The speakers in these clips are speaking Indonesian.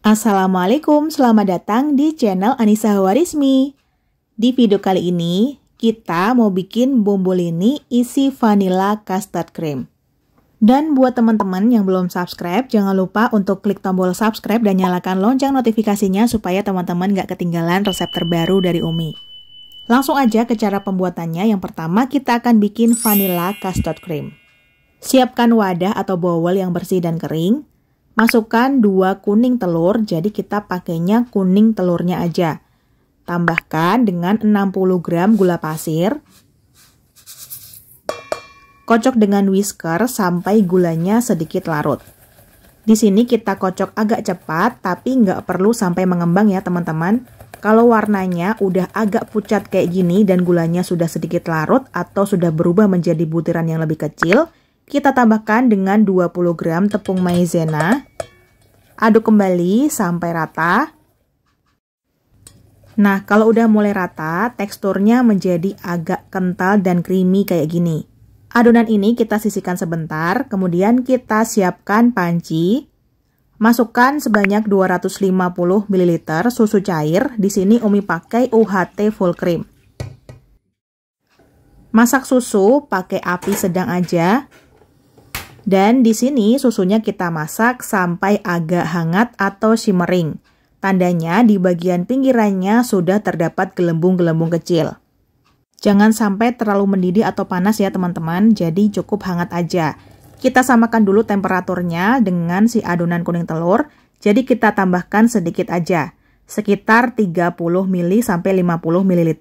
Assalamualaikum, selamat datang di channel Anissa Hawarismi. Di video kali ini, kita mau bikin bombolini isi vanilla custard cream. Dan buat teman-teman yang belum subscribe, jangan lupa untuk klik tombol subscribe dan nyalakan lonceng notifikasinya supaya teman-teman gak ketinggalan resep terbaru dari Umi. Langsung aja ke cara pembuatannya, yang pertama kita akan bikin vanilla custard cream. Siapkan wadah atau bowl yang bersih dan kering, Masukkan 2 kuning telur, jadi kita pakainya kuning telurnya aja. Tambahkan dengan 60 gram gula pasir. Kocok dengan whisker sampai gulanya sedikit larut. Di sini kita kocok agak cepat, tapi nggak perlu sampai mengembang ya teman-teman. Kalau warnanya udah agak pucat kayak gini dan gulanya sudah sedikit larut atau sudah berubah menjadi butiran yang lebih kecil, kita tambahkan dengan 20 gram tepung maizena. Aduk kembali sampai rata. Nah, kalau udah mulai rata, teksturnya menjadi agak kental dan creamy kayak gini. Adonan ini kita sisihkan sebentar, kemudian kita siapkan panci. Masukkan sebanyak 250 ml susu cair. Di sini Umi pakai UHT full cream. Masak susu pakai api sedang aja. Dan di sini susunya kita masak sampai agak hangat atau shimmering. Tandanya di bagian pinggirannya sudah terdapat gelembung-gelembung kecil. Jangan sampai terlalu mendidih atau panas ya teman-teman, jadi cukup hangat aja. Kita samakan dulu temperaturnya dengan si adonan kuning telur, jadi kita tambahkan sedikit aja, sekitar 30 ml sampai 50 ml.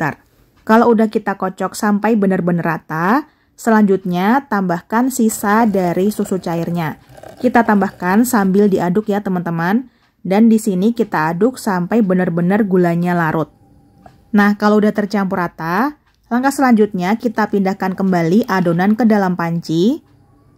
Kalau udah kita kocok sampai benar-benar rata, Selanjutnya, tambahkan sisa dari susu cairnya. Kita tambahkan sambil diaduk ya teman-teman. Dan di sini kita aduk sampai benar-benar gulanya larut. Nah, kalau udah tercampur rata, langkah selanjutnya kita pindahkan kembali adonan ke dalam panci.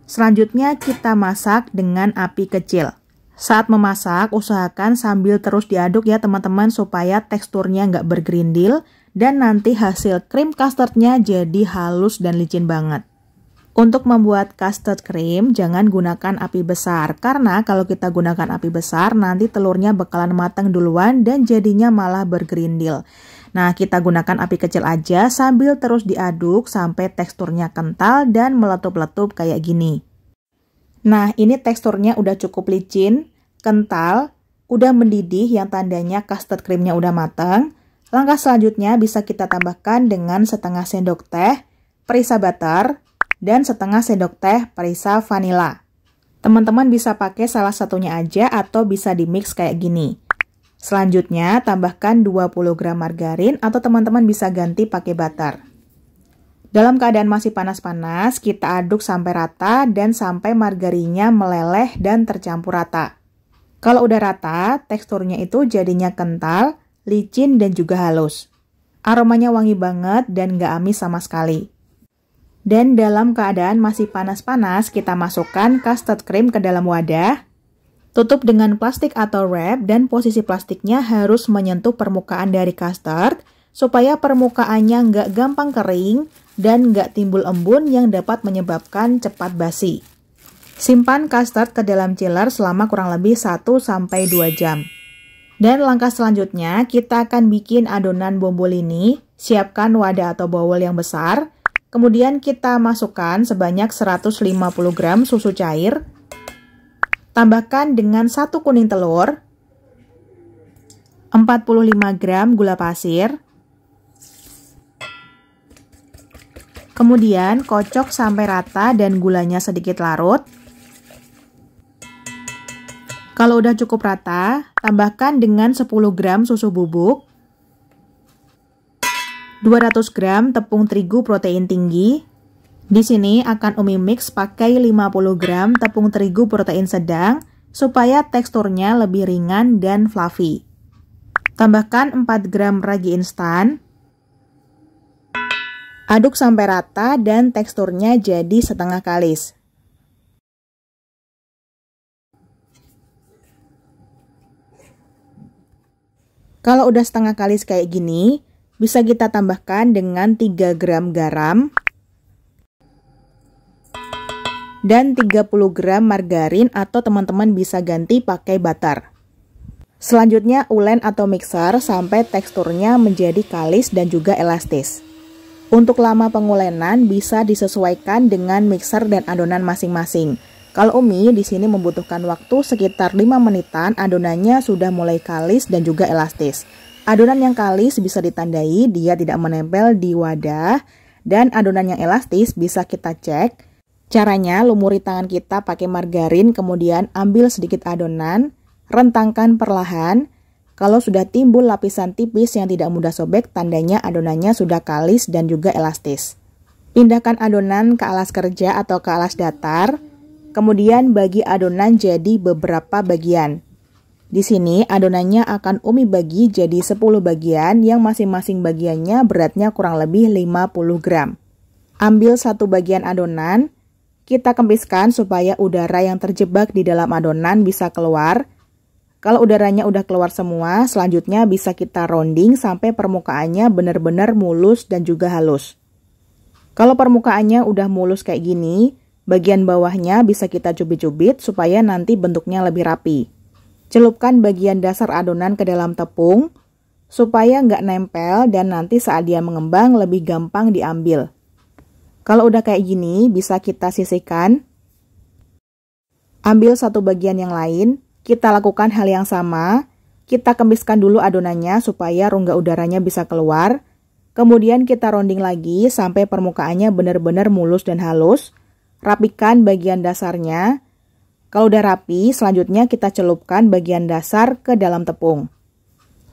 Selanjutnya kita masak dengan api kecil. Saat memasak, usahakan sambil terus diaduk ya teman-teman supaya teksturnya nggak bergerindil dan nanti hasil krim custardnya jadi halus dan licin banget. Untuk membuat custard cream, jangan gunakan api besar, karena kalau kita gunakan api besar, nanti telurnya bakalan matang duluan dan jadinya malah bergerindil. Nah, kita gunakan api kecil aja sambil terus diaduk sampai teksturnya kental dan meletup-letup kayak gini. Nah, ini teksturnya udah cukup licin, kental, udah mendidih yang tandanya custard creamnya udah matang, Langkah selanjutnya bisa kita tambahkan dengan setengah sendok teh perisa butter dan setengah sendok teh perisa vanila. Teman-teman bisa pakai salah satunya aja atau bisa di mix kayak gini. Selanjutnya, tambahkan 20 gram margarin atau teman-teman bisa ganti pakai butter. Dalam keadaan masih panas-panas, kita aduk sampai rata dan sampai margarinnya meleleh dan tercampur rata. Kalau udah rata, teksturnya itu jadinya kental licin dan juga halus. Aromanya wangi banget dan gak amis sama sekali. Dan dalam keadaan masih panas-panas, kita masukkan custard cream ke dalam wadah. Tutup dengan plastik atau wrap dan posisi plastiknya harus menyentuh permukaan dari custard supaya permukaannya nggak gampang kering dan nggak timbul embun yang dapat menyebabkan cepat basi. Simpan custard ke dalam chiller selama kurang lebih 1-2 jam. Dan langkah selanjutnya, kita akan bikin adonan bombolini. Siapkan wadah atau bowl yang besar. Kemudian kita masukkan sebanyak 150 gram susu cair. Tambahkan dengan satu kuning telur, 45 gram gula pasir. Kemudian kocok sampai rata dan gulanya sedikit larut. Kalau udah cukup rata, tambahkan dengan 10 gram susu bubuk, 200 gram tepung terigu protein tinggi. Di sini akan Umi mix pakai 50 gram tepung terigu protein sedang supaya teksturnya lebih ringan dan fluffy. Tambahkan 4 gram ragi instan. Aduk sampai rata dan teksturnya jadi setengah kalis. Kalau udah setengah kalis kayak gini, bisa kita tambahkan dengan 3 gram garam dan 30 gram margarin atau teman-teman bisa ganti pakai butter. Selanjutnya ulen atau mixer sampai teksturnya menjadi kalis dan juga elastis. Untuk lama pengulenan bisa disesuaikan dengan mixer dan adonan masing-masing. Kalau umi di sini membutuhkan waktu sekitar 5 menitan, adonannya sudah mulai kalis dan juga elastis. Adonan yang kalis bisa ditandai dia tidak menempel di wadah dan adonan yang elastis bisa kita cek. Caranya lumuri tangan kita pakai margarin kemudian ambil sedikit adonan, rentangkan perlahan. Kalau sudah timbul lapisan tipis yang tidak mudah sobek, tandanya adonannya sudah kalis dan juga elastis. Pindahkan adonan ke alas kerja atau ke alas datar. Kemudian bagi adonan jadi beberapa bagian. Di sini adonannya akan Umi bagi jadi 10 bagian yang masing-masing bagiannya beratnya kurang lebih 50 gram. Ambil satu bagian adonan, kita kempiskan supaya udara yang terjebak di dalam adonan bisa keluar. Kalau udaranya udah keluar semua, selanjutnya bisa kita rounding sampai permukaannya benar-benar mulus dan juga halus. Kalau permukaannya udah mulus kayak gini, Bagian bawahnya bisa kita cubit-cubit supaya nanti bentuknya lebih rapi. Celupkan bagian dasar adonan ke dalam tepung supaya nggak nempel dan nanti saat dia mengembang lebih gampang diambil. Kalau udah kayak gini, bisa kita sisihkan. Ambil satu bagian yang lain, kita lakukan hal yang sama. Kita kemiskan dulu adonannya supaya rongga udaranya bisa keluar. Kemudian kita rounding lagi sampai permukaannya benar-benar mulus dan halus rapikan bagian dasarnya. Kalau udah rapi, selanjutnya kita celupkan bagian dasar ke dalam tepung.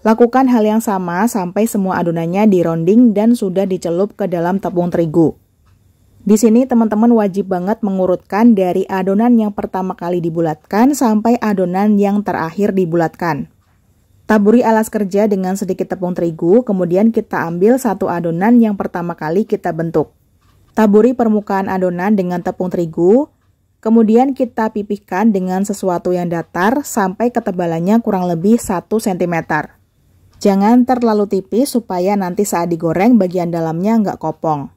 Lakukan hal yang sama sampai semua adonannya dironding dan sudah dicelup ke dalam tepung terigu. Di sini teman-teman wajib banget mengurutkan dari adonan yang pertama kali dibulatkan sampai adonan yang terakhir dibulatkan. Taburi alas kerja dengan sedikit tepung terigu, kemudian kita ambil satu adonan yang pertama kali kita bentuk. Taburi permukaan adonan dengan tepung terigu, kemudian kita pipihkan dengan sesuatu yang datar sampai ketebalannya kurang lebih 1 cm. Jangan terlalu tipis supaya nanti saat digoreng bagian dalamnya nggak kopong.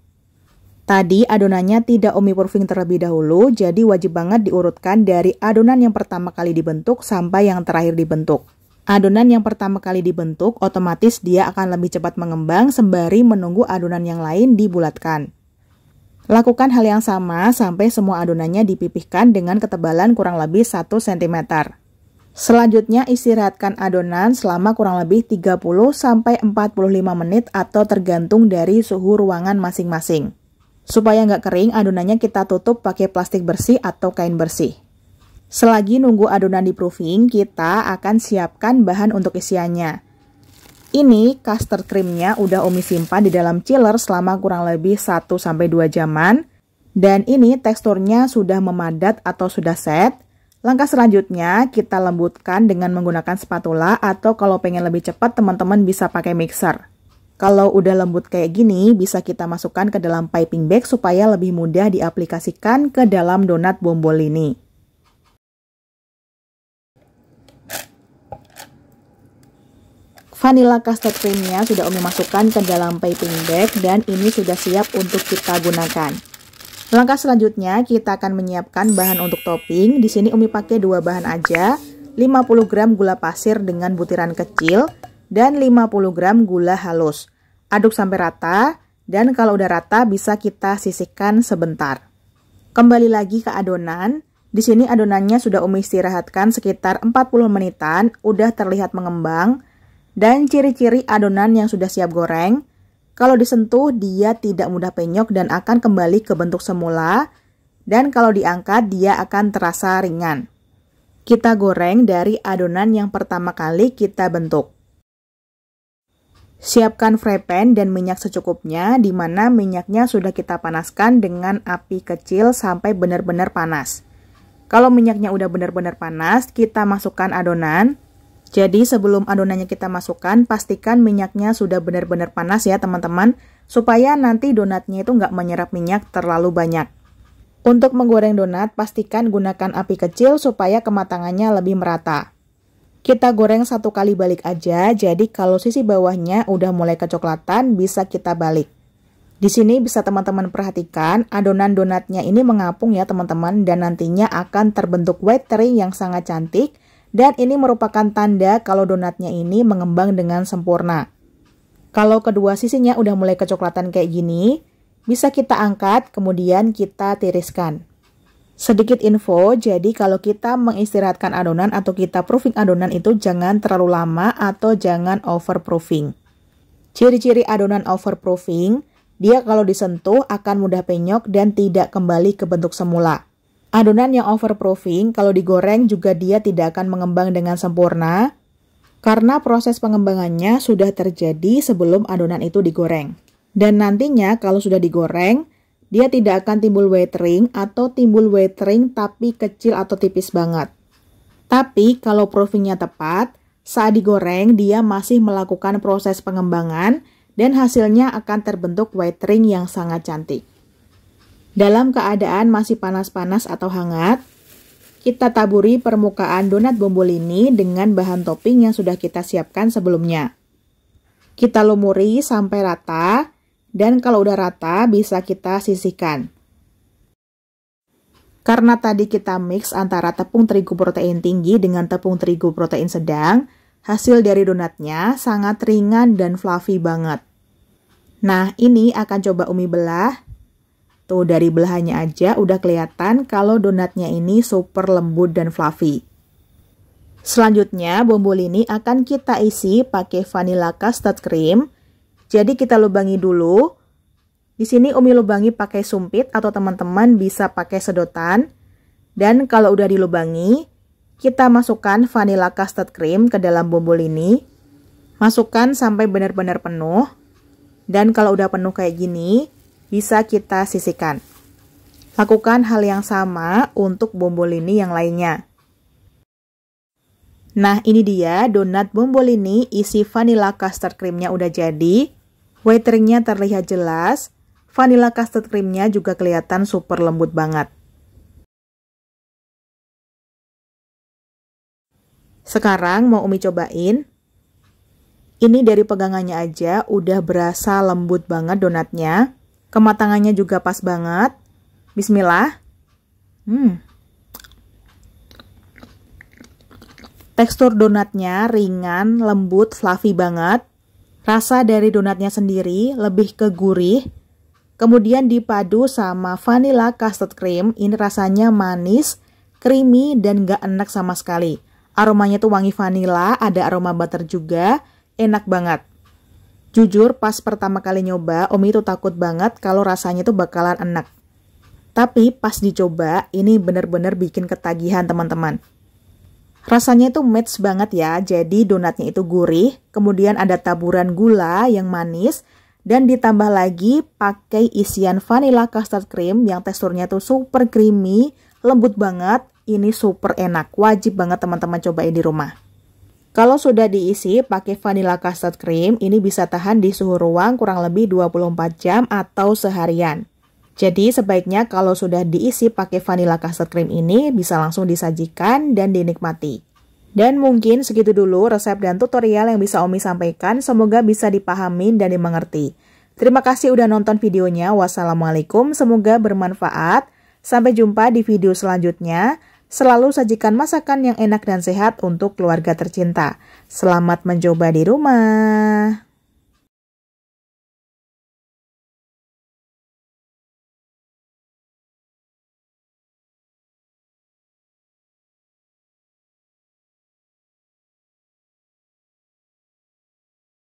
Tadi adonannya tidak proofing terlebih dahulu, jadi wajib banget diurutkan dari adonan yang pertama kali dibentuk sampai yang terakhir dibentuk. Adonan yang pertama kali dibentuk otomatis dia akan lebih cepat mengembang sembari menunggu adonan yang lain dibulatkan. Lakukan hal yang sama sampai semua adonannya dipipihkan dengan ketebalan kurang lebih 1 cm. Selanjutnya istirahatkan adonan selama kurang lebih 30 sampai 45 menit atau tergantung dari suhu ruangan masing-masing. Supaya nggak kering, adonannya kita tutup pakai plastik bersih atau kain bersih. Selagi nunggu adonan di proofing, kita akan siapkan bahan untuk isiannya. Ini custard creamnya udah Umi simpan di dalam chiller selama kurang lebih 1-2 jaman. Dan ini teksturnya sudah memadat atau sudah set. Langkah selanjutnya kita lembutkan dengan menggunakan spatula atau kalau pengen lebih cepat teman-teman bisa pakai mixer. Kalau udah lembut kayak gini bisa kita masukkan ke dalam piping bag supaya lebih mudah diaplikasikan ke dalam donat bombolini. Vanilla custard creamnya sudah Umi masukkan ke dalam piping bag dan ini sudah siap untuk kita gunakan. Langkah selanjutnya kita akan menyiapkan bahan untuk topping. Di sini Umi pakai dua bahan aja, 50 gram gula pasir dengan butiran kecil dan 50 gram gula halus. Aduk sampai rata dan kalau udah rata bisa kita sisihkan sebentar. Kembali lagi ke adonan. Di sini adonannya sudah Umi istirahatkan sekitar 40 menitan, udah terlihat mengembang dan ciri-ciri adonan yang sudah siap goreng. Kalau disentuh, dia tidak mudah penyok dan akan kembali ke bentuk semula. Dan kalau diangkat, dia akan terasa ringan. Kita goreng dari adonan yang pertama kali kita bentuk. Siapkan fry pan dan minyak secukupnya, di mana minyaknya sudah kita panaskan dengan api kecil sampai benar-benar panas. Kalau minyaknya udah benar-benar panas, kita masukkan adonan, jadi sebelum adonannya kita masukkan, pastikan minyaknya sudah benar-benar panas ya teman-teman, supaya nanti donatnya itu nggak menyerap minyak terlalu banyak. Untuk menggoreng donat, pastikan gunakan api kecil supaya kematangannya lebih merata. Kita goreng satu kali balik aja, jadi kalau sisi bawahnya udah mulai kecoklatan, bisa kita balik. Di sini bisa teman-teman perhatikan, adonan donatnya ini mengapung ya teman-teman, dan nantinya akan terbentuk white tray yang sangat cantik, dan ini merupakan tanda kalau donatnya ini mengembang dengan sempurna. Kalau kedua sisinya udah mulai kecoklatan kayak gini, bisa kita angkat kemudian kita tiriskan. Sedikit info, jadi kalau kita mengistirahatkan adonan atau kita proofing adonan itu jangan terlalu lama atau jangan overproofing. Ciri-ciri adonan overproofing, dia kalau disentuh akan mudah penyok dan tidak kembali ke bentuk semula. Adonan yang overproofing kalau digoreng juga dia tidak akan mengembang dengan sempurna karena proses pengembangannya sudah terjadi sebelum adonan itu digoreng. Dan nantinya kalau sudah digoreng, dia tidak akan timbul ring atau timbul ring tapi kecil atau tipis banget. Tapi kalau proofingnya tepat, saat digoreng dia masih melakukan proses pengembangan dan hasilnya akan terbentuk white ring yang sangat cantik. Dalam keadaan masih panas-panas atau hangat, kita taburi permukaan donat bombol ini dengan bahan topping yang sudah kita siapkan sebelumnya. Kita lumuri sampai rata, dan kalau udah rata bisa kita sisihkan. Karena tadi kita mix antara tepung terigu protein tinggi dengan tepung terigu protein sedang, hasil dari donatnya sangat ringan dan fluffy banget. Nah, ini akan coba Umi belah Tuh dari belahannya aja udah kelihatan kalau donatnya ini super lembut dan fluffy. Selanjutnya, bombol ini akan kita isi pakai vanilla custard cream. Jadi kita lubangi dulu. Di sini Umi lubangi pakai sumpit atau teman-teman bisa pakai sedotan. Dan kalau udah dilubangi, kita masukkan vanilla custard cream ke dalam bombol ini. Masukkan sampai benar-benar penuh. Dan kalau udah penuh kayak gini, bisa kita sisihkan. Lakukan hal yang sama untuk bombolini yang lainnya. Nah, ini dia donat bombolini isi vanilla custard creamnya udah jadi. Wateringnya terlihat jelas. Vanilla custard creamnya juga kelihatan super lembut banget. Sekarang mau Umi cobain. Ini dari pegangannya aja udah berasa lembut banget donatnya. Kematangannya juga pas banget. Bismillah. Hmm. Tekstur donatnya ringan, lembut, fluffy banget. Rasa dari donatnya sendiri lebih ke gurih. Kemudian dipadu sama vanilla custard cream, ini rasanya manis, creamy, dan gak enak sama sekali. Aromanya tuh wangi vanilla, ada aroma butter juga, enak banget. Jujur pas pertama kali nyoba, Omi itu takut banget kalau rasanya itu bakalan enak. Tapi pas dicoba, ini bener-bener bikin ketagihan teman-teman. Rasanya itu match banget ya, jadi donatnya itu gurih, kemudian ada taburan gula yang manis, dan ditambah lagi pakai isian vanilla custard cream yang teksturnya tuh super creamy, lembut banget, ini super enak, wajib banget teman-teman cobain di rumah. Kalau sudah diisi pakai vanilla custard cream, ini bisa tahan di suhu ruang kurang lebih 24 jam atau seharian. Jadi sebaiknya kalau sudah diisi pakai vanilla custard cream ini bisa langsung disajikan dan dinikmati. Dan mungkin segitu dulu resep dan tutorial yang bisa Omi sampaikan, semoga bisa dipahami dan dimengerti. Terima kasih udah nonton videonya, wassalamualaikum, semoga bermanfaat. Sampai jumpa di video selanjutnya. Selalu sajikan masakan yang enak dan sehat untuk keluarga tercinta. Selamat mencoba di rumah.